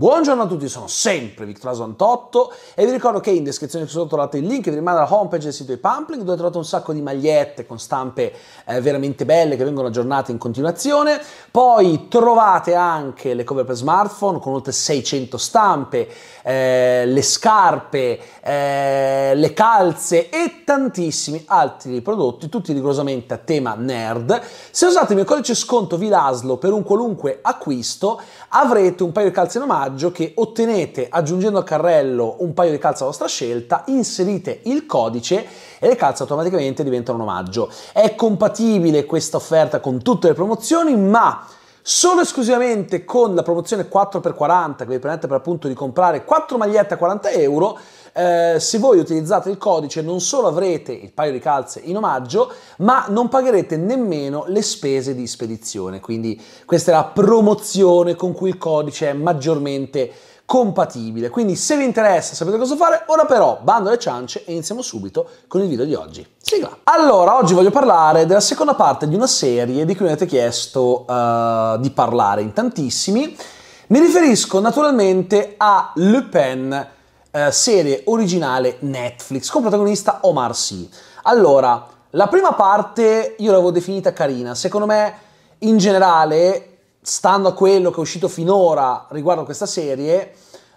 Buongiorno a tutti, sono sempre Victor 88 e vi ricordo che in descrizione qui sotto trovate il link che vi rimane alla homepage del sito di Pumpling dove trovate un sacco di magliette con stampe eh, veramente belle che vengono aggiornate in continuazione. Poi trovate anche le cover per smartphone con oltre 600 stampe, eh, le scarpe, eh, le calze e tantissimi altri prodotti, tutti rigorosamente a tema nerd. Se usate il mio codice sconto VILASLO per un qualunque acquisto avrete un paio di calze in omaggio vantaggio che ottenete aggiungendo al carrello un paio di calze a vostra scelta, inserite il codice e le calze automaticamente diventano un omaggio. È compatibile questa offerta con tutte le promozioni, ma solo esclusivamente con la promozione 4x40 che vi permette per appunto di comprare 4 magliette a 40 euro eh, se voi utilizzate il codice non solo avrete il paio di calze in omaggio, ma non pagherete nemmeno le spese di spedizione. Quindi questa è la promozione con cui il codice è maggiormente compatibile. Quindi se vi interessa sapete cosa fare, ora però bando alle ciance e iniziamo subito con il video di oggi. Sigla! Allora, oggi voglio parlare della seconda parte di una serie di cui mi avete chiesto uh, di parlare in tantissimi. Mi riferisco naturalmente a Le Pen eh, serie originale Netflix con protagonista Omar Sy. Allora, la prima parte io l'avevo definita carina, secondo me in generale, stando a quello che è uscito finora riguardo a questa serie,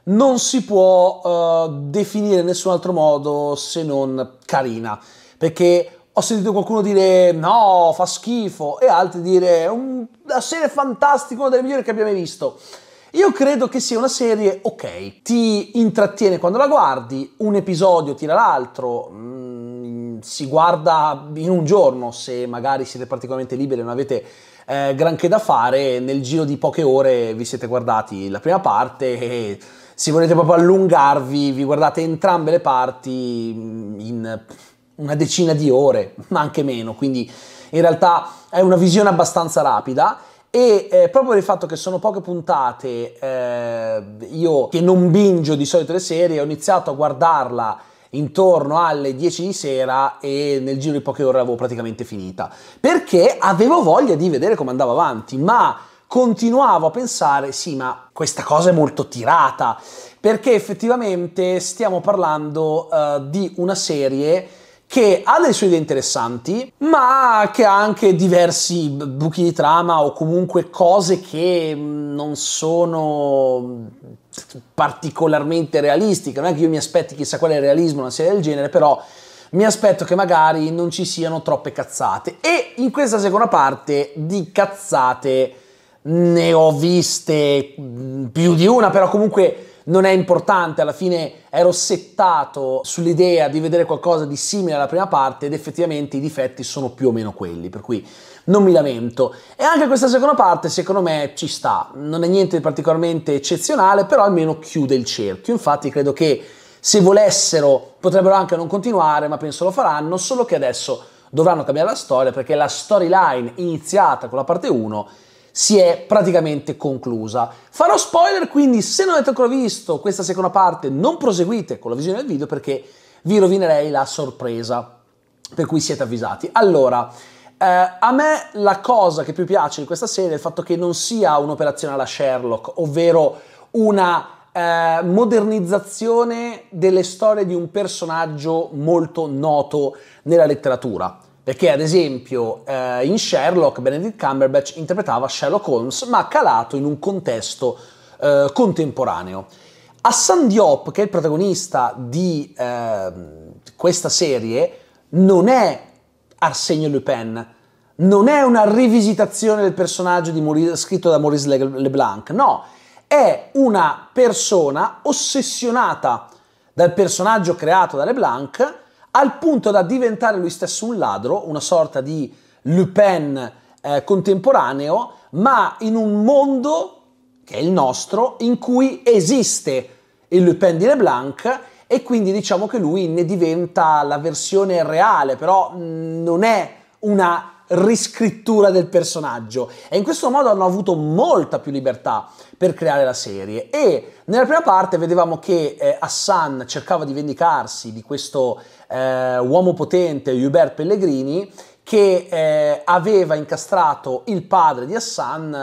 non si può uh, definire in nessun altro modo se non carina, perché ho sentito qualcuno dire no, fa schifo e altri dire la serie è fantastica, una delle migliori che abbiamo mai visto. Io credo che sia una serie ok, ti intrattiene quando la guardi, un episodio tira l'altro, mh, mm, si guarda in un giorno se magari siete particolarmente liberi e non avete eh, granché da fare, nel giro di poche ore vi siete guardati la prima parte e se volete proprio allungarvi vi guardate entrambe le parti mm, in una decina di ore, ma anche meno, quindi in realtà è una visione abbastanza rapida e eh, proprio per il fatto che sono poche puntate, eh, io che non bingio di solito le serie, ho iniziato a guardarla intorno alle 10 di sera e nel giro di poche ore l'avevo praticamente finita. Perché avevo voglia di vedere come andava avanti, ma continuavo a pensare, sì, ma questa cosa è molto tirata, perché effettivamente stiamo parlando uh, di una serie che ha le sue idee interessanti, ma che ha anche diversi buchi di trama o comunque cose che mm, non sono particolarmente realistiche. Non è che io mi aspetti chissà quale realismo una serie del genere, però mi aspetto che magari non ci siano troppe cazzate. E in questa seconda parte di cazzate ne ho viste mm, più di una, però comunque non è importante, alla fine ero settato sull'idea di vedere qualcosa di simile alla prima parte ed effettivamente i difetti sono più o meno quelli, per cui non mi lamento. E anche questa seconda parte secondo me ci sta, non è niente di particolarmente eccezionale, però almeno chiude il cerchio, infatti credo che se volessero potrebbero anche non continuare, ma penso lo faranno, solo che adesso dovranno cambiare la storia perché la storyline iniziata con la parte 1 si è praticamente conclusa. Farò spoiler, quindi se non avete ancora visto questa seconda parte non proseguite con la visione del video perché vi rovinerei la sorpresa, per cui siete avvisati. Allora, eh, a me la cosa che più piace di questa serie è il fatto che non sia un'operazione alla Sherlock, ovvero una eh, modernizzazione delle storie di un personaggio molto noto nella letteratura. Perché ad esempio eh, in Sherlock Benedict Cumberbatch interpretava Sherlock Holmes ma calato in un contesto eh, contemporaneo. Hassan Diop, che è il protagonista di eh, questa serie, non è Arsenio Lupin, non è una rivisitazione del personaggio Maurice, scritto da Maurice Leblanc, no, è una persona ossessionata dal personaggio creato da Leblanc al punto da diventare lui stesso un ladro, una sorta di Lupin eh, contemporaneo, ma in un mondo che è il nostro, in cui esiste il Lupin di Leblanc e quindi diciamo che lui ne diventa la versione reale, però mh, mm, non è una riscrittura del personaggio e in questo modo hanno avuto molta più libertà per creare la serie e nella prima parte vedevamo che eh, Hassan cercava di vendicarsi di questo eh, uomo potente Hubert Pellegrini che eh, aveva incastrato il padre di Hassan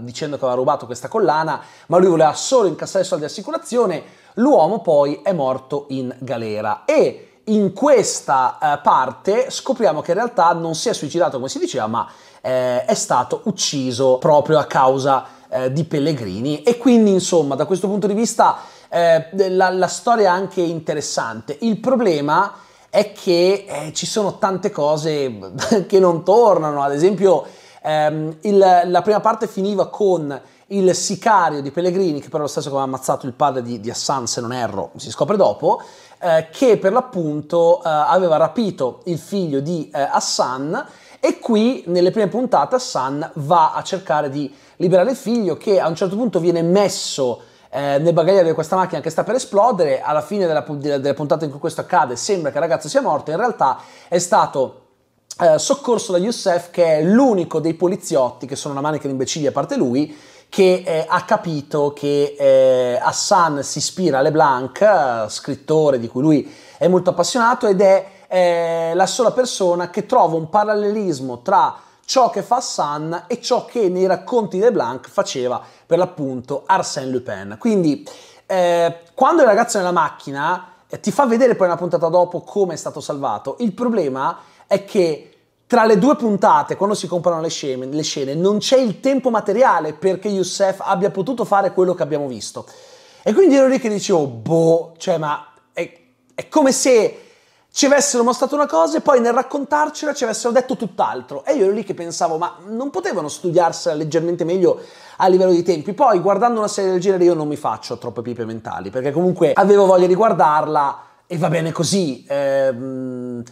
eh, dicendo che aveva rubato questa collana, ma lui voleva solo incassare i soldi di assicurazione, l'uomo poi è morto in galera e in questa eh, parte scopriamo che in realtà non si è suicidato come si diceva, ma eh, è stato ucciso proprio a causa eh, di Pellegrini. E quindi, insomma, da questo punto di vista la, la, storia è anche interessante. Il problema è che ci sono tante cose che non tornano, ad esempio. Ehm, il, la prima parte finiva con il sicario di Pellegrini, che però è lo stesso che aveva ammazzato il padre di, di Hassan, se non erro, si scopre dopo, eh, che per l'appunto eh, aveva rapito il figlio di eh, Hassan e qui nelle prime puntate Hassan va a cercare di liberare il figlio che a un certo punto viene messo eh, nel bagagliaio di questa macchina che sta per esplodere, alla fine della, della puntata in cui questo accade sembra che il ragazzo sia morto, in realtà è stato eh, soccorso da Youssef che è l'unico dei poliziotti, che sono una manica di imbecilli a parte lui, che eh, ha capito che eh, Hassan si ispira a Leblanc, eh, scrittore di cui lui è molto appassionato, ed è eh, la sola persona che trova un parallelismo tra ciò che fa Hassan e ciò che nei racconti di Leblanc faceva per l'appunto Arsène Lupin. Quindi eh, quando il ragazzo è nella macchina eh, ti fa vedere poi una puntata dopo come è stato salvato, il problema è che tra le due puntate, quando si comprano le scene, le scene, non c'è il tempo materiale perché Youssef abbia potuto fare quello che abbiamo visto. E quindi ero lì che dicevo, boh, cioè ma è, è come se ci avessero mostrato una cosa e poi nel raccontarcela ci avessero detto tutt'altro. E io ero lì che pensavo, ma non potevano studiarsela leggermente meglio a livello di tempi. Poi guardando una serie del genere io non mi faccio troppe pipe mentali, perché comunque avevo voglia di guardarla e va bene così. Ehm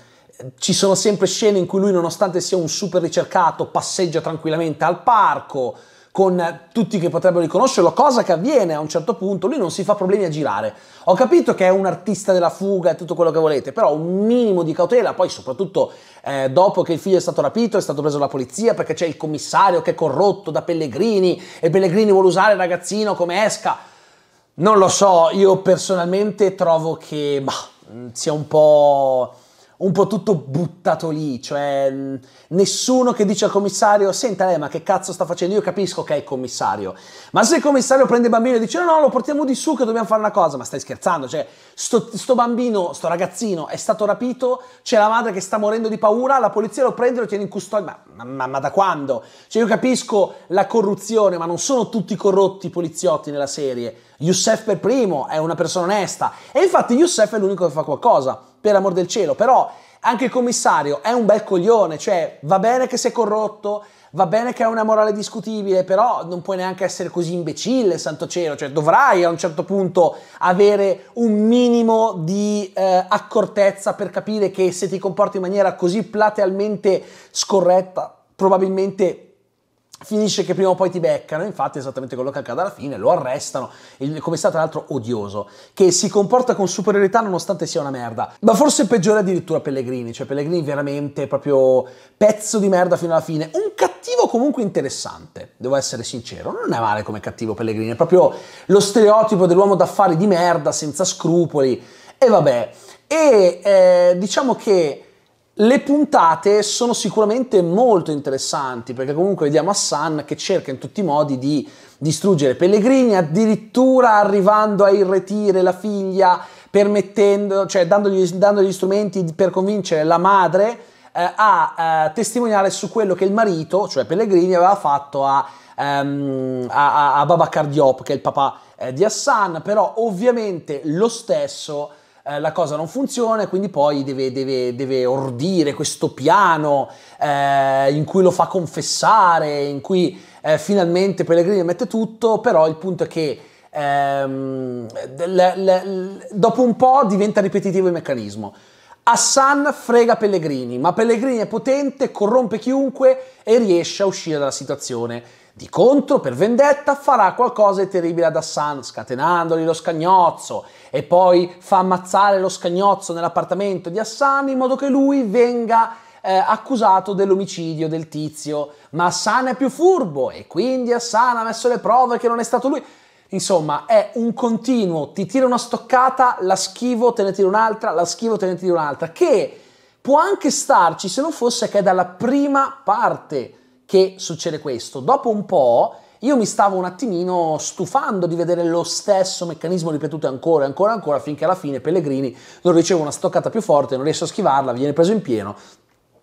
ci sono sempre scene in cui lui, nonostante sia un super ricercato, passeggia tranquillamente al parco con tutti che potrebbero riconoscerlo, cosa che avviene a un certo punto, lui non si fa problemi a girare. Ho capito che è un artista della fuga e tutto quello che volete, però un minimo di cautela, poi soprattutto eh, dopo che il figlio è stato rapito, è stato preso dalla polizia perché c'è il commissario che è corrotto da Pellegrini e Pellegrini vuole usare il ragazzino come esca. Non lo so, io personalmente trovo che bah, sia un po' un po' tutto buttato lì, cioè mm, nessuno che dice al commissario senta lei eh, ma che cazzo sta facendo, io capisco che è il commissario, ma se il commissario prende il bambino e dice no no lo portiamo di su che dobbiamo fare una cosa, ma stai scherzando, cioè sto, sto bambino, sto ragazzino è stato rapito, c'è la madre che sta morendo di paura, la polizia lo prende e lo tiene in custodia, ma, ma, ma da quando? Cioè io capisco la corruzione, ma non sono tutti corrotti i poliziotti nella serie, Youssef per primo è una persona onesta e infatti Youssef è l'unico che fa qualcosa per amor del cielo, però anche il commissario è un bel coglione, cioè va bene che sei corrotto, va bene che hai una morale discutibile, però non puoi neanche essere così imbecille, santo cielo, cioè dovrai a un certo punto avere un minimo di eh, accortezza per capire che se ti comporti in maniera così platealmente scorretta, probabilmente finisce che prima o poi ti beccano, infatti è esattamente quello che accade alla fine, lo arrestano, come commissario tra l'altro odioso, che si comporta con superiorità nonostante sia una merda, ma forse peggiore addirittura Pellegrini, cioè Pellegrini veramente proprio pezzo di merda fino alla fine, un cattivo comunque interessante, devo essere sincero, non è male come cattivo Pellegrini, è proprio lo stereotipo dell'uomo d'affari di merda, senza scrupoli, e vabbè, e eh, diciamo che le puntate sono sicuramente molto interessanti perché comunque vediamo Hassan che cerca in tutti i modi di distruggere Pellegrini, addirittura arrivando a irretire la figlia, permettendo, cioè dandogli, dandogli gli strumenti per convincere la madre eh, a eh, testimoniare su quello che il marito, cioè Pellegrini, aveva fatto a, um, a, a Babacar Diop, che è il papà eh, di Hassan, però ovviamente lo stesso eh, la cosa non funziona e quindi poi deve, deve, deve ordire questo piano eh, in cui lo fa confessare, in cui eh, finalmente Pellegrini mette tutto, però il punto è che ehm, le, le, dopo un po' diventa ripetitivo il meccanismo. Hassan frega Pellegrini, ma Pellegrini è potente, corrompe chiunque e riesce a uscire dalla situazione. Di contro, per vendetta, farà qualcosa di terribile ad Hassan, scatenandogli lo scagnozzo, e poi fa ammazzare lo scagnozzo nell'appartamento di Hassan in modo che lui venga eh, accusato dell'omicidio del tizio. Ma Hassan è più furbo e quindi Hassan ha messo le prove che non è stato lui. Insomma, è un continuo, ti tira una stoccata, la schivo, te ne tiro un'altra, la schivo, te ne tiro un'altra, che può anche starci se non fosse che è dalla prima parte che succede questo. Dopo un po' io mi stavo un attimino stufando di vedere lo stesso meccanismo ripetuto ancora e ancora e ancora finché alla fine Pellegrini non riceve una stoccata più forte, non riesce a schivarla, viene preso in pieno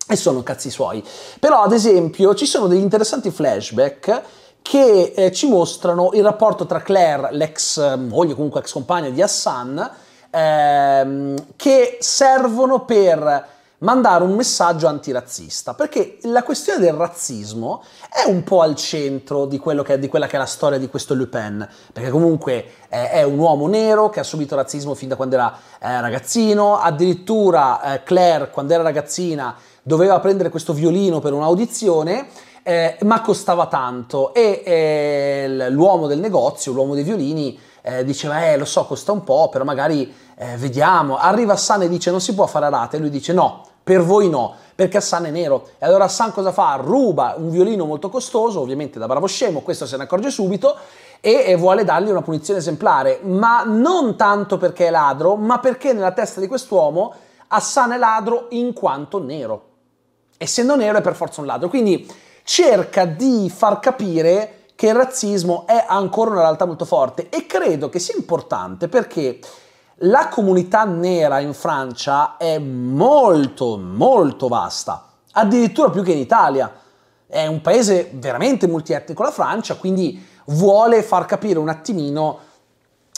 e sono cazzi suoi. Però ad esempio ci sono degli interessanti flashback che eh, ci mostrano il rapporto tra Claire, l'ex ehm, moglie, comunque ex compagna di Hassan, ehm, che servono per mandare un messaggio antirazzista, perché la questione del razzismo è un po' al centro di, che, di quella che è la storia di questo Le Pen, perché comunque eh, è un uomo nero che ha subito razzismo fin da quando era eh, ragazzino, addirittura eh, Claire quando era ragazzina doveva prendere questo violino per un'audizione, eh, ma costava tanto e eh, l'uomo del negozio, l'uomo dei violini, eh, diceva eh lo so costa un po' però magari eh, vediamo arriva Sana e dice non si può fare a rate e lui dice no per voi no, perché Hassan è nero. E allora Hassan cosa fa? Ruba un violino molto costoso, ovviamente da bravo scemo, questo se ne accorge subito, e vuole dargli una punizione esemplare, ma non tanto perché è ladro, ma perché nella testa di quest'uomo Hassan è ladro in quanto nero. Essendo nero è per forza un ladro. Quindi cerca di far capire che il razzismo è ancora una realtà molto forte e credo che sia importante perché la comunità nera in Francia è molto, molto vasta, addirittura più che in Italia. È un paese veramente multietnico la Francia, quindi vuole far capire un attimino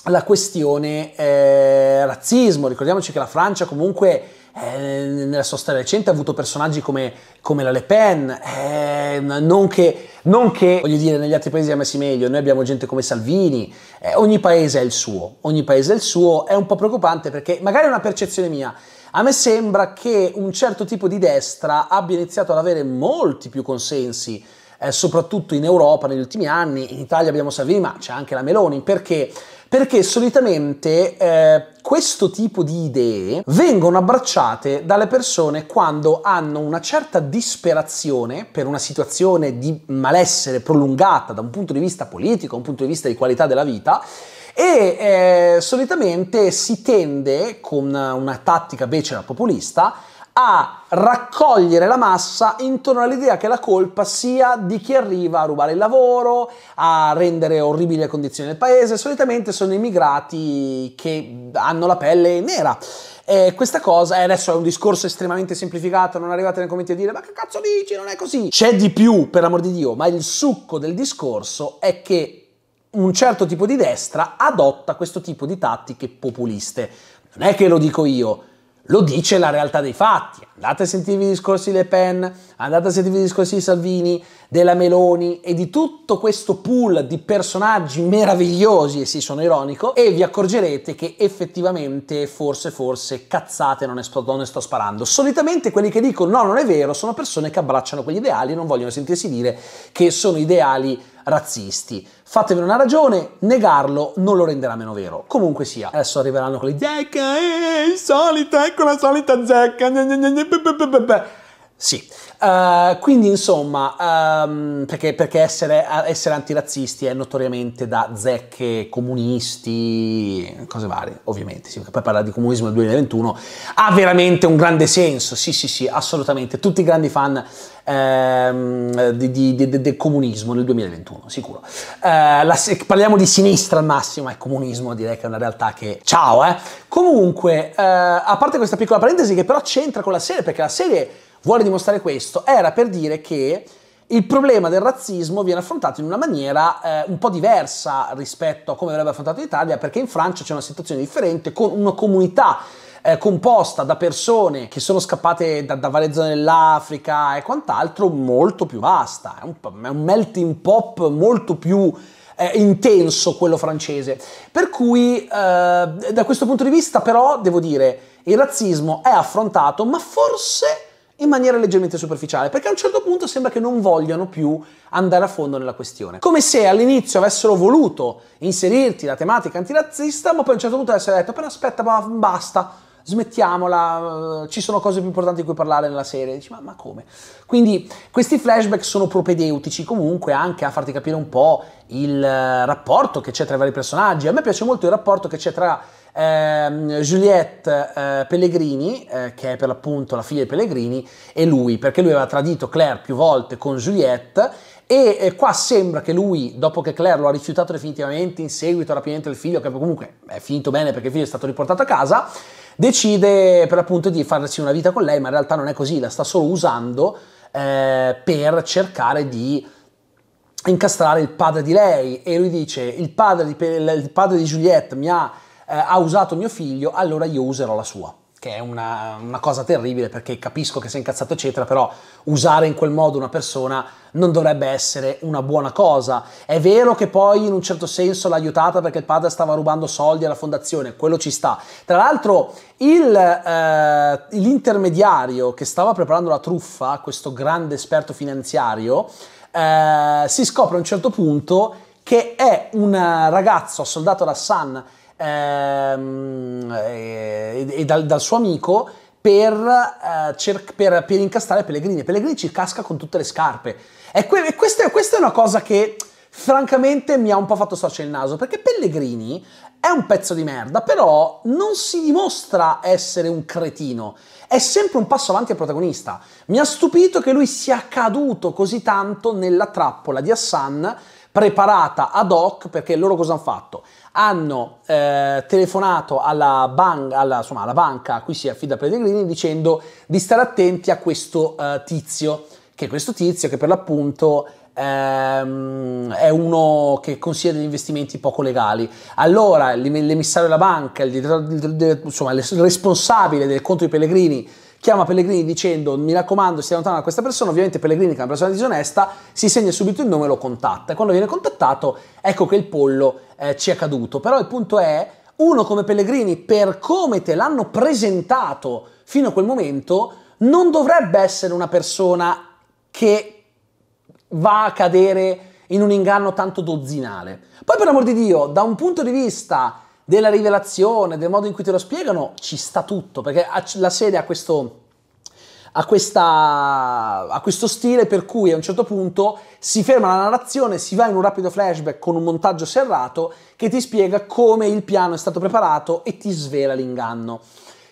la questione eh, razzismo. Ricordiamoci che la Francia comunque eh, nella sua storia recente ha avuto personaggi come, come la Le Pen, eh, non, che, non, che, voglio dire, negli altri paesi è messi meglio, noi abbiamo gente come Salvini, eh, ogni paese è il suo, ogni paese è il suo, è un po' preoccupante perché magari è una percezione mia, a me sembra che un certo tipo di destra abbia iniziato ad avere molti più consensi, eh, soprattutto in Europa negli ultimi anni, in Italia abbiamo Salvini, ma c'è anche la Meloni, perché perché solitamente eh, questo tipo di idee vengono abbracciate dalle persone quando hanno una certa disperazione per una situazione di malessere prolungata da un punto di vista politico, da un punto di vista di qualità della vita e eh, solitamente si tende con una tattica becera populista a raccogliere la massa intorno all'idea che la colpa sia di chi arriva a rubare il lavoro, a rendere orribili le condizioni del paese. Solitamente sono immigrati che hanno la pelle nera. E questa cosa, adesso è un discorso estremamente semplificato, non arrivate nei commenti a dire ma che cazzo dici, non è così. C'è di più, per l'amor di Dio, ma il succo del discorso è che un certo tipo di destra adotta questo tipo di tattiche populiste. Non è che lo dico io, lo dice la realtà dei fatti. Andate a sentirvi i discorsi di Le Pen, andate a sentirvi i discorsi di Salvini, della Meloni e di tutto questo pool di personaggi meravigliosi, e sì sono ironico, e vi accorgerete che effettivamente forse forse cazzate non ne sto, non ne sto sparando. Solitamente quelli che dicono no non è vero sono persone che abbracciano quegli ideali e non vogliono sentirsi dire che sono ideali razzisti. Fatevene una ragione, negarlo non lo renderà meno vero. Comunque sia, adesso arriveranno con le zecca, eh, eh, eh solita, ecco la solita zecca, sì, uh, quindi insomma, um, perché, perché essere, essere, antirazzisti è notoriamente da zecche comunisti, cose varie, ovviamente, sì, poi parlare di comunismo nel 2021 ha veramente un grande senso, sì sì sì, assolutamente, tutti i grandi fan ehm, di, di, di, del comunismo nel 2021, sicuro. Eh, la, parliamo di sinistra al massimo, è comunismo, direi che è una realtà che... Ciao, eh! Comunque, eh, a parte questa piccola parentesi che però c'entra con la serie, perché la serie vuole dimostrare questo era per dire che il problema del razzismo viene affrontato in una maniera eh, un po' diversa rispetto a come verrebbe affrontato in Italia, perché in Francia c'è una situazione differente con una comunità eh, composta da persone che sono scappate da, da varie zone dell'Africa e quant'altro molto più vasta, è un, è un melting pot molto più eh, intenso quello francese. Per cui eh, da questo punto di vista però devo dire il razzismo è affrontato, ma forse in maniera leggermente superficiale, perché a un certo punto sembra che non vogliano più andare a fondo nella questione. Come se all'inizio avessero voluto inserirti la tematica antirazzista, ma poi a un certo punto avessero detto, però aspetta, basta, smettiamola, eh, ci sono cose più importanti di cui parlare nella serie. Dici, ma, ma, come? Quindi questi flashback sono propedeutici comunque anche a farti capire un po' il eh, rapporto che c'è tra i vari personaggi. A me piace molto il rapporto che c'è tra eh, Juliette eh, Pellegrini, eh, che è per l'appunto la figlia di Pellegrini, e lui, perché lui aveva tradito Claire più volte con Juliette e eh, qua sembra che lui, dopo che Claire lo ha rifiutato definitivamente in seguito al rapimento del figlio, che comunque è finito bene perché il figlio è stato riportato a casa, decide per l'appunto di farsi una vita con lei, ma in realtà non è così, la sta solo usando eh, per cercare di incastrare il padre di lei e lui dice il padre di, il padre di Juliette mi ha eh, ha usato mio figlio, allora io userò la sua che è una, una, cosa terribile perché capisco che sei incazzato eccetera, però usare in quel modo una persona non dovrebbe essere una buona cosa. È vero che poi in un certo senso l'ha aiutata perché il padre stava rubando soldi alla fondazione, quello ci sta. Tra l'altro il, eh, l'intermediario che stava preparando la truffa, questo grande esperto finanziario, eh, si scopre a un certo punto che è un ragazzo soldato da Sun ehm, eh, e, e dal, dal, suo amico per, eh, cer- per, per, incastrare Pellegrini. Pellegrini ci casca con tutte le scarpe. E, que- e questa, è, questa è una cosa che francamente mi ha un po' fatto storce il naso, perché Pellegrini è un pezzo di merda, però non si dimostra essere un cretino, è sempre un passo avanti al protagonista. Mi ha stupito che lui sia caduto così tanto nella trappola di Hassan preparata ad hoc perché loro cosa hanno fatto? Hanno eh, telefonato alla, ban- alla, insomma, alla, banca a cui si affida Pellegrini dicendo di stare attenti a questo eh, tizio, che è questo tizio che per l'appunto ehm, è uno che consiglia degli investimenti poco legali. Allora l'emissario della banca, il, insomma, il responsabile del conto di Pellegrini chiama Pellegrini dicendo mi raccomando stia lontano da questa persona, ovviamente Pellegrini che è una persona disonesta si segna subito il nome e lo contatta e quando viene contattato ecco che il pollo eh, ci è caduto, però il punto è uno come Pellegrini per come te l'hanno presentato fino a quel momento non dovrebbe essere una persona che va a cadere in un inganno tanto dozzinale. Poi per amor di Dio, da un punto di vista della rivelazione, del modo in cui te lo spiegano, ci sta tutto, perché la serie ha questo, ha, questa, ha questo stile per cui a un certo punto si ferma la narrazione, si va in un rapido flashback con un montaggio serrato che ti spiega come il piano è stato preparato e ti svela l'inganno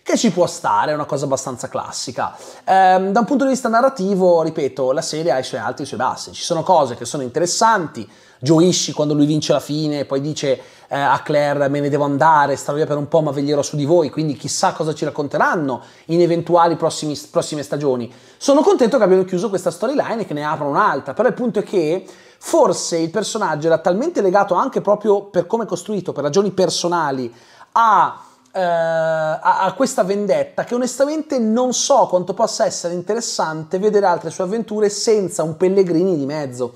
che ci può stare, è una cosa abbastanza classica. Ehm, da un punto di vista narrativo, ripeto, la serie ha i suoi alti e i suoi bassi, ci sono cose che sono interessanti, gioisci quando lui vince la fine, poi dice eh, a Claire me ne devo andare, starò via per un po' ma veglierò su di voi, quindi chissà cosa ci racconteranno in eventuali prossimi, prossime stagioni. Sono contento che abbiano chiuso questa storyline e che ne aprano un'altra, però il punto è che forse il personaggio era talmente legato anche proprio per come è costruito, per ragioni personali, a... Uh, a, a, questa vendetta che onestamente non so quanto possa essere interessante vedere altre sue avventure senza un Pellegrini di mezzo.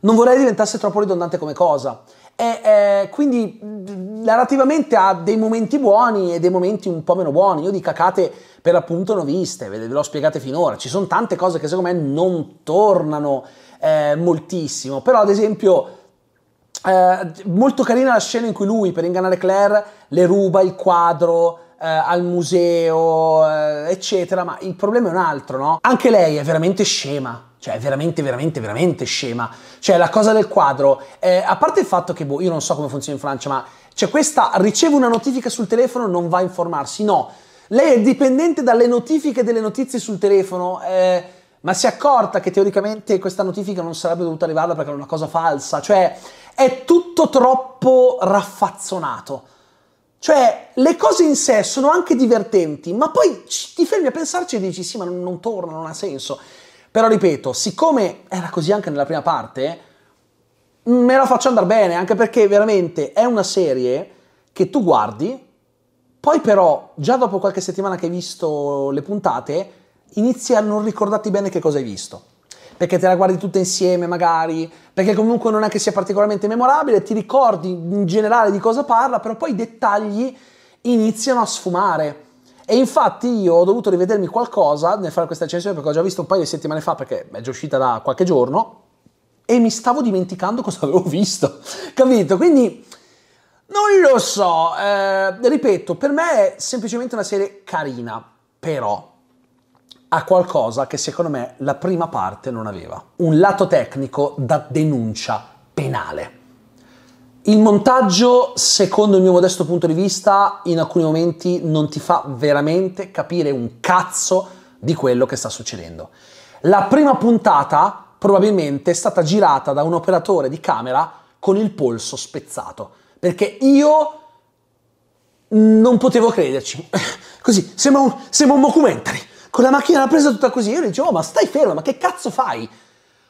Non vorrei diventasse troppo ridondante come cosa. E, eh, quindi narrativamente ha dei momenti buoni e dei momenti un po' meno buoni. Io di cacate per l'appunto ne ho viste, ve l'ho spiegate finora. Ci sono tante cose che secondo me non tornano eh, moltissimo. Però, ad esempio, eh, molto carina la scena in cui lui, per ingannare Claire, le ruba il quadro. Eh, al museo, eh, eccetera, ma il problema è un altro, no? Anche lei è veramente scema, cioè, è veramente, veramente, veramente scema. Cioè, la cosa del quadro, eh, a parte il fatto che, boh, io non so come funziona in Francia, ma c'è cioè, questa, riceve una notifica sul telefono, non va a informarsi. No, lei è dipendente dalle notifiche delle notizie sul telefono, eh, ma si è accorta che teoricamente questa notifica non sarebbe dovuta arrivarla perché era una cosa falsa. Cioè, è tutto troppo raffazzonato. Cioè, le cose in sé sono anche divertenti, ma poi ti fermi a pensarci e dici sì, ma non, non torna, non ha senso. Però ripeto, siccome era così anche nella prima parte, me la faccio andare bene, anche perché veramente è una serie che tu guardi, poi però già dopo qualche settimana che hai visto le puntate, inizi a non ricordarti bene che cosa hai visto perché te la guardi tutta insieme magari, perché comunque non è che sia particolarmente memorabile, ti ricordi in generale di cosa parla, però poi i dettagli iniziano a sfumare. E infatti io ho dovuto rivedermi qualcosa nel fare questa recensione perché ho già visto un paio di settimane fa perché è già uscita da qualche giorno e mi stavo dimenticando cosa avevo visto, capito? Quindi non lo so, eh, ripeto, per me è semplicemente una serie carina, però ha qualcosa che secondo me la prima parte non aveva, un lato tecnico da denuncia penale. Il montaggio, secondo il mio modesto punto di vista, in alcuni momenti non ti fa veramente capire un cazzo di quello che sta succedendo. La prima puntata probabilmente è stata girata da un operatore di camera con il polso spezzato, perché io non potevo crederci. Così, sembra un, sembra un documentary, con la macchina presa tutta così. Io gli dicevo, oh, ma stai fermo, ma che cazzo fai?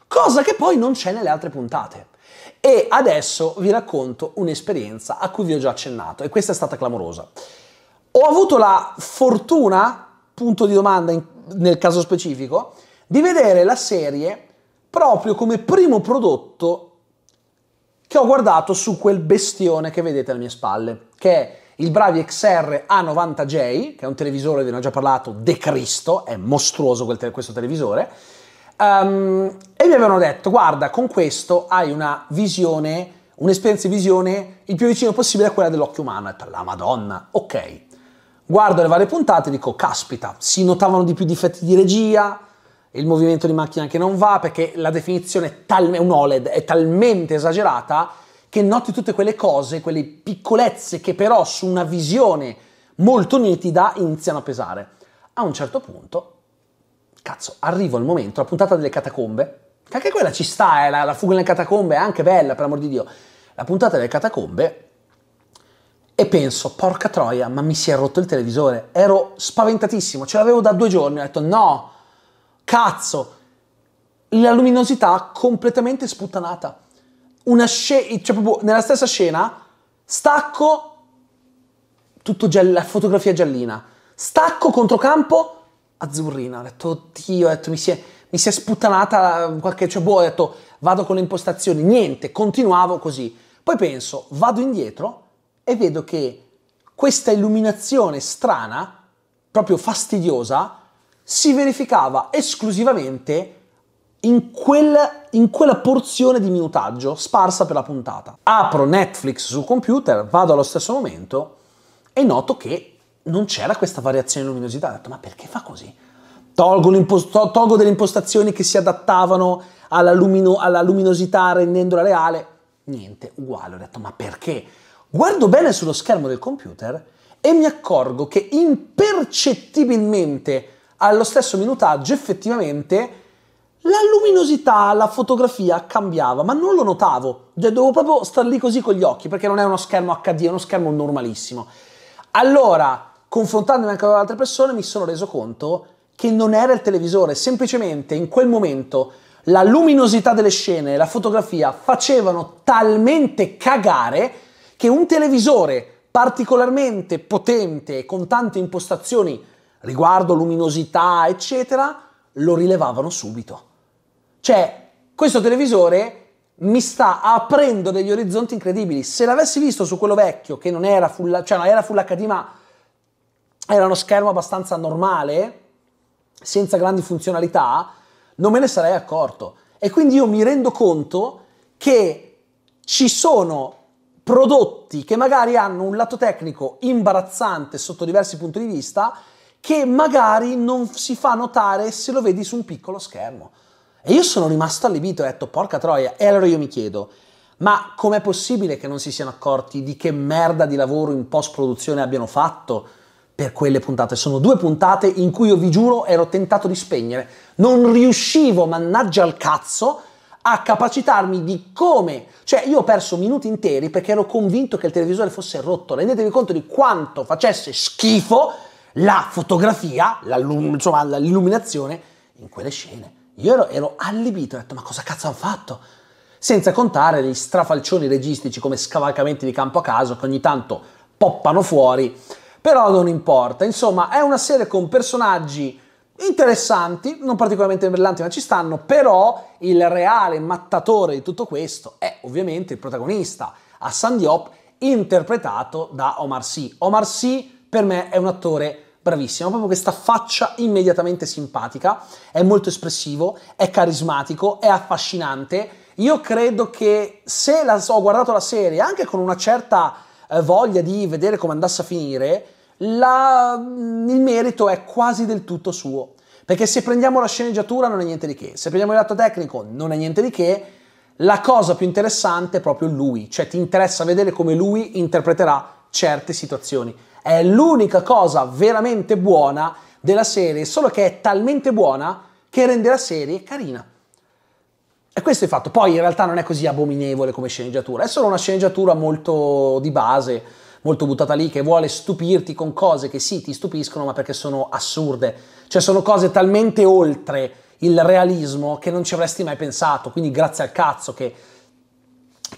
Cosa che poi non c'è nelle altre puntate. E adesso vi racconto un'esperienza a cui vi ho già accennato e questa è stata clamorosa. Ho avuto la fortuna, punto di domanda in, nel caso specifico, di vedere la serie proprio come primo prodotto che ho guardato su quel bestione che vedete alle mie spalle, che è il Bravi XR A90J, che è un televisore, ve ne ho già parlato, de Cristo, è mostruoso te- questo televisore, Um, e mi avevano detto, guarda, con questo hai una visione, un'esperienza di visione il più vicino possibile a quella dell'occhio umano. E per la madonna, ok. Guardo le varie puntate e dico, caspita, si notavano di più difetti di regia, il movimento di macchina che non va, perché la definizione è tal- un OLED è talmente esagerata che noti tutte quelle cose, quelle piccolezze che però su una visione molto nitida iniziano a pesare. A un certo punto cazzo, arrivo al momento, la puntata delle catacombe, che anche quella ci sta, eh, la, la fuga nelle catacombe è anche bella, per l'amor di Dio, la puntata delle catacombe, e penso, porca troia, ma mi si è rotto il televisore, ero spaventatissimo, ce l'avevo da due giorni, ho detto no, cazzo, la luminosità completamente sputtanata, una scena, cioè proprio nella stessa scena, stacco, tutto giallo, la fotografia giallina, stacco controcampo, azzurrina. Ho detto, oddio, ho detto, mi si è, mi si è sputtanata qualche... Cioè, boh, ho detto, vado con le impostazioni. Niente, continuavo così. Poi penso, vado indietro e vedo che questa illuminazione strana, proprio fastidiosa, si verificava esclusivamente in, quel, in, quella porzione di minutaggio sparsa per la puntata. Apro Netflix sul computer, vado allo stesso momento e noto che non c'era questa variazione di luminosità. Ho detto, ma perché fa così? Tolgo, tolgo delle impostazioni che si adattavano alla, lumino alla luminosità rendendola reale. Niente, uguale. Ho detto, ma perché? Guardo bene sullo schermo del computer e mi accorgo che impercettibilmente allo stesso minutaggio effettivamente la luminosità, la fotografia cambiava, ma non lo notavo, cioè, dovevo proprio star lì così con gli occhi perché non è uno schermo HD, è uno schermo normalissimo. Allora, confrontandomi anche con altre persone, mi sono reso conto che non era il televisore, semplicemente in quel momento la luminosità delle scene la fotografia facevano talmente cagare che un televisore particolarmente potente e con tante impostazioni riguardo luminosità, eccetera, lo rilevavano subito. Cioè, questo televisore mi sta aprendo degli orizzonti incredibili. Se l'avessi visto su quello vecchio, che non era full, cioè era full HD, ma era uno schermo abbastanza normale, senza grandi funzionalità, non me ne sarei accorto. E quindi io mi rendo conto che ci sono prodotti che magari hanno un lato tecnico imbarazzante sotto diversi punti di vista, che magari non si fa notare se lo vedi su un piccolo schermo. E io sono rimasto allibito, ho detto porca troia, e allora io mi chiedo, ma com'è possibile che non si siano accorti di che merda di lavoro in post produzione abbiano fatto? per quelle puntate. Sono due puntate in cui io vi giuro ero tentato di spegnere. Non riuscivo, mannaggia al cazzo, a capacitarmi di come, cioè io ho perso minuti interi perché ero convinto che il televisore fosse rotto. Rendetevi conto di quanto facesse schifo la fotografia, insomma l'illuminazione in quelle scene. Io ero, ero allibito, ho detto ma cosa cazzo hanno fatto? Senza contare gli strafalcioni registici come scavalcamenti di campo a caso che ogni tanto poppano fuori però non importa. Insomma, è una serie con personaggi interessanti, non particolarmente brillanti, ma ci stanno, però il reale mattatore di tutto questo è ovviamente il protagonista, Hassan Diop, interpretato da Omar Sy. Omar Sy per me è un attore bravissimo, ha proprio questa faccia immediatamente simpatica, è molto espressivo, è carismatico, è affascinante. Io credo che se la, ho guardato la serie anche con una certa eh, voglia di vedere come andasse a finire, la, mm, il merito è quasi del tutto suo. Perché se prendiamo la sceneggiatura non è niente di che, se prendiamo il lato tecnico non è niente di che, la cosa più interessante è proprio lui, cioè ti interessa vedere come lui interpreterà certe situazioni. È l'unica cosa veramente buona della serie, solo che è talmente buona che rende la serie carina. E questo è fatto. Poi in realtà non è così abominevole come sceneggiatura, è solo una sceneggiatura molto di base, molto buttata lì, che vuole stupirti con cose che sì ti stupiscono, ma perché sono assurde. Cioè sono cose talmente oltre il realismo che non ci avresti mai pensato, quindi grazie al cazzo che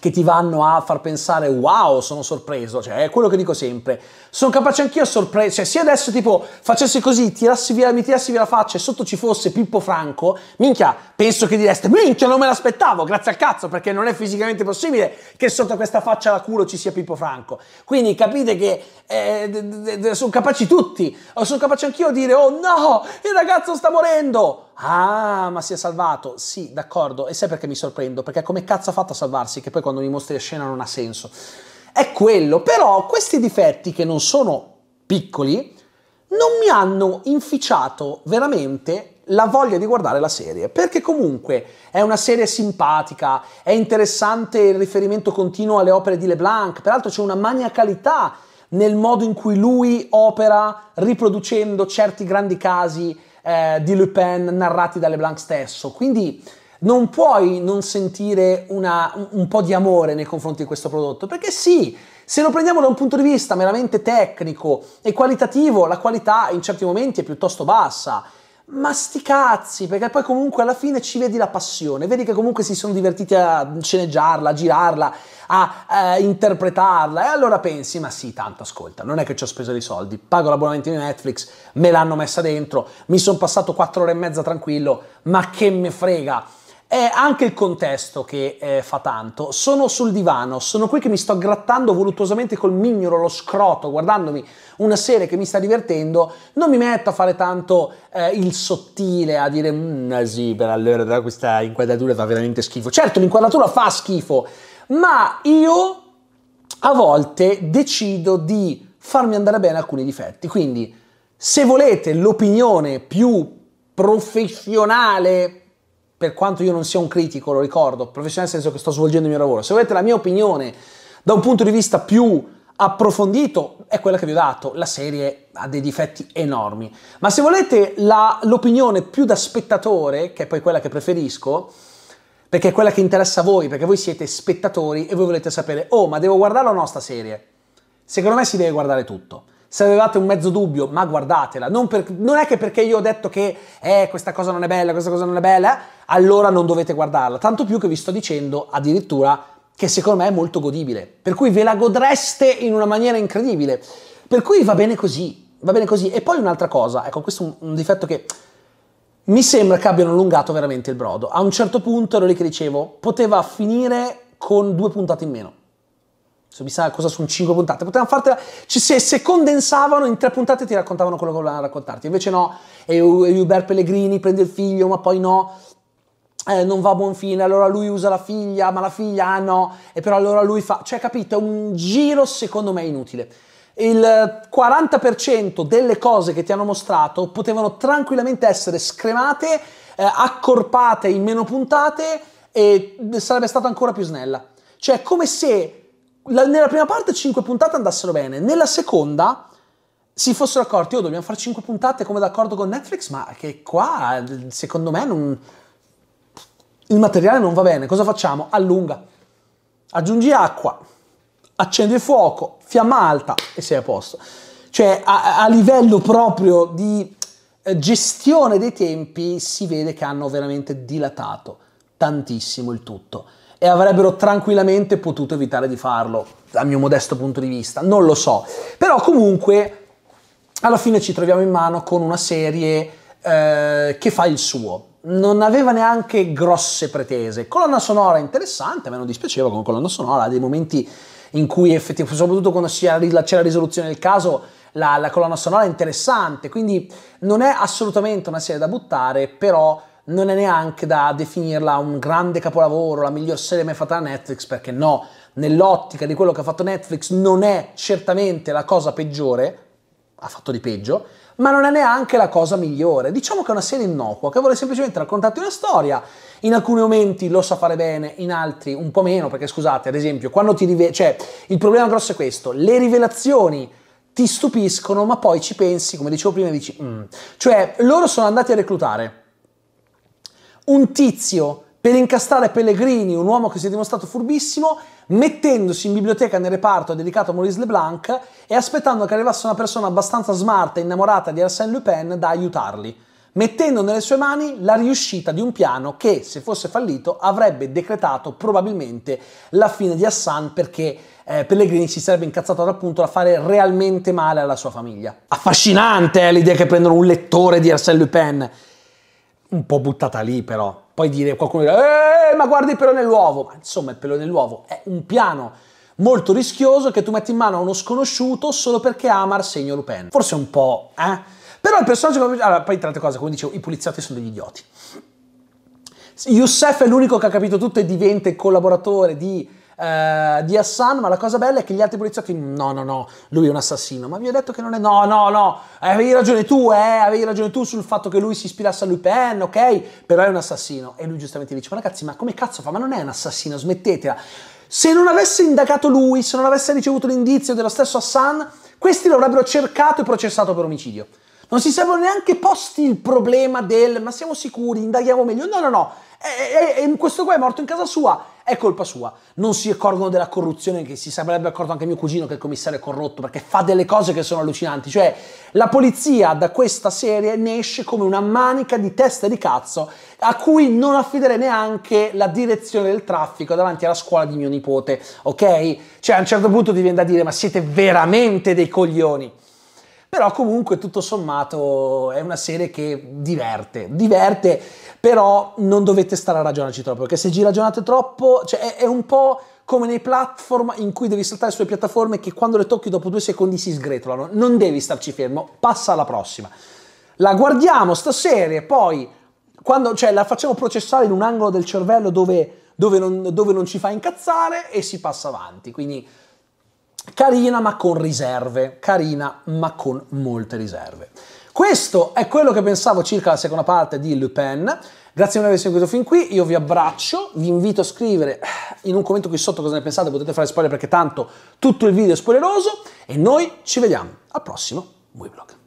che ti vanno a far pensare wow, sono sorpreso, cioè è quello che dico sempre. Sono capace anch'io a sorprendere, cioè se adesso tipo facessi così, tirassi via, mi tirassi via la faccia e sotto ci fosse Pippo Franco, minchia, penso che direste minchia, non me l'aspettavo, grazie al cazzo, perché non è fisicamente possibile che sotto questa faccia da culo ci sia Pippo Franco. Quindi capite che eh, sono capaci tutti, sono capace anch'io a dire oh no, il ragazzo sta morendo ah ma si è salvato, sì d'accordo, e sai perché mi sorprendo? Perché come cazzo ha fatto a salvarsi che poi quando mi mostri la scena non ha senso. È quello, però questi difetti che non sono piccoli non mi hanno inficiato veramente la voglia di guardare la serie, perché comunque è una serie simpatica, è interessante il riferimento continuo alle opere di LeBlanc, peraltro c'è una maniacalità nel modo in cui lui opera riproducendo certi grandi casi eh, di Le Pen narrati da LeBlanc stesso. Quindi non puoi non sentire una, un, un po' di amore nei confronti di questo prodotto, perché sì, se lo prendiamo da un punto di vista meramente tecnico e qualitativo, la qualità in certi momenti è piuttosto bassa ma sti cazzi, perché poi comunque alla fine ci vedi la passione, vedi che comunque si sono divertiti a sceneggiarla, a girarla, a, a eh, interpretarla, e allora pensi, ma sì, tanto ascolta, non è che ci ho speso dei soldi, pago l'abbonamento di Netflix, me l'hanno messa dentro, mi sono passato quattro ore e mezza tranquillo, ma che me frega. È anche il contesto che eh, fa tanto. Sono sul divano, sono qui che mi sto grattando voluttuosamente col mignolo, lo scroto, guardandomi una serie che mi sta divertendo. Non mi metto a fare tanto eh, il sottile, a dire, mm, eh sì, per allora questa inquadratura fa veramente schifo. Certo, l'inquadratura fa schifo, ma io a volte decido di farmi andare bene alcuni difetti. Quindi, se volete l'opinione più professionale, per quanto io non sia un critico, lo ricordo, professionale nel senso che sto svolgendo il mio lavoro, se volete la mia opinione da un punto di vista più approfondito è quella che vi ho dato, la serie ha dei difetti enormi, ma se volete la, l'opinione più da spettatore, che è poi quella che preferisco, perché è quella che interessa a voi, perché voi siete spettatori e voi volete sapere, oh ma devo guardare la nostra serie? Secondo me si deve guardare tutto. Se avevate un mezzo dubbio, ma guardatela. Non, per, non è che perché io ho detto che eh, questa cosa non è bella, questa cosa non è bella, allora non dovete guardarla. Tanto più che vi sto dicendo addirittura che secondo me è molto godibile. Per cui ve la godreste in una maniera incredibile. Per cui va bene così, va bene così. E poi un'altra cosa, ecco, questo è un, un difetto che mi sembra che abbiano allungato veramente il brodo. A un certo punto ero lì che dicevo, poteva finire con due puntate in meno mi sa cosa sono 5 puntate, potevano fartela, se, se, condensavano in 3 puntate ti raccontavano quello che volevano raccontarti, invece no, e Hubert Pellegrini prende il figlio ma poi no, eh, non va a buon fine, allora lui usa la figlia, ma la figlia ah no, e però allora lui fa, cioè capito, è un giro secondo me inutile. Il 40% delle cose che ti hanno mostrato potevano tranquillamente essere scremate, eh, accorpate in meno puntate e sarebbe stata ancora più snella. Cioè, come se la, nella prima parte 5 puntate andassero bene, nella seconda si fossero accorti, oh dobbiamo fare 5 puntate come d'accordo con Netflix, ma che qua secondo me non... il materiale non va bene, cosa facciamo? Allunga, aggiungi acqua, accendi il fuoco, fiamma alta e sei a posto. Cioè a, a livello proprio di eh, gestione dei tempi si vede che hanno veramente dilatato tantissimo il tutto e avrebbero tranquillamente potuto evitare di farlo, dal mio modesto punto di vista, non lo so. Però comunque alla fine ci troviamo in mano con una serie eh, che fa il suo. Non aveva neanche grosse pretese. Colonna sonora interessante, a me non dispiaceva come colonna sonora, dei momenti in cui effettivamente, soprattutto quando c'è la risoluzione del caso, la, la colonna sonora è interessante, quindi non è assolutamente una serie da buttare, però non è neanche da definirla un grande capolavoro, la miglior serie mai fatta da Netflix, perché no, nell'ottica di quello che ha fatto Netflix non è certamente la cosa peggiore, ha fatto di peggio, ma non è neanche la cosa migliore. Diciamo che è una serie innocua che vuole semplicemente raccontarti una storia. In alcuni momenti lo sa fare bene, in altri un po' meno, perché scusate, ad esempio, quando ti rive- cioè il problema grosso è questo, le rivelazioni ti stupiscono, ma poi ci pensi, come dicevo prima, e dici, mm. cioè loro sono andati a reclutare un tizio per incastrare Pellegrini, un uomo che si è dimostrato furbissimo, mettendosi in biblioteca nel reparto dedicato a Maurice Leblanc e aspettando che arrivasse una persona abbastanza smart e innamorata di Arsène Lupin da aiutarli, mettendo nelle sue mani la riuscita di un piano che, se fosse fallito, avrebbe decretato probabilmente la fine di Hassan perché eh, Pellegrini si sarebbe incazzato appunto a fare realmente male alla sua famiglia. Affascinante eh, l'idea che prendono un lettore di Arsène Lupin un po' buttata lì però. Poi dire, qualcuno dirà, eh, ma guarda il pelo nell'uovo. Ma insomma, il pelo nell'uovo è un piano molto rischioso che tu metti in mano a uno sconosciuto solo perché ama Arsenio Lupin. Forse un po', eh? Però il personaggio... Allora, poi tra altre cose, come dicevo, i poliziotti sono degli idioti. Youssef è l'unico che ha capito tutto e diventa il collaboratore di eh, di Hassan, ma la cosa bella è che gli altri poliziotti, no, no, no, lui è un assassino, ma vi ho detto che non è, no, no, no, avevi ragione tu, eh, avevi ragione tu sul fatto che lui si ispirasse a Lupin, ok, però è un assassino. E lui giustamente dice, ma ragazzi, ma come cazzo fa? Ma non è un assassino, smettetela. Se non avesse indagato lui, se non avesse ricevuto l'indizio dello stesso Hassan, questi lo avrebbero cercato e processato per omicidio. Non si sarebbero neanche posti il problema del ma siamo sicuri, indaghiamo meglio. No, no, no. E, eh, e, eh, eh, questo qua è morto in casa sua, è colpa sua. Non si accorgono della corruzione, che si sarebbe accorto anche mio cugino che il commissario è corrotto, perché fa delle cose che sono allucinanti. Cioè, la polizia da questa serie ne esce come una manica di testa di cazzo a cui non affidere neanche la direzione del traffico davanti alla scuola di mio nipote, ok? Cioè, a un certo punto ti viene da dire, ma siete veramente dei coglioni però comunque tutto sommato è una serie che diverte, diverte, però non dovete stare a ragionarci troppo, perché se ci ragionate troppo, cioè è, è un po' come nei platform in cui devi saltare sulle piattaforme che quando le tocchi dopo due secondi si sgretolano. Non devi starci fermo, passa alla prossima. La guardiamo sta serie, poi quando, cioè, la facciamo processare in un angolo del cervello dove, dove, non, dove non ci fa incazzare e si passa avanti. Quindi carina ma con riserve, carina ma con molte riserve. Questo è quello che pensavo circa la seconda parte di Le Pen. Grazie per aver seguito fin qui, io vi abbraccio, vi invito a scrivere eh, in un commento qui sotto cosa ne pensate, potete fare spoiler perché tanto tutto il video è spoileroso e noi ci vediamo al prossimo Weblog.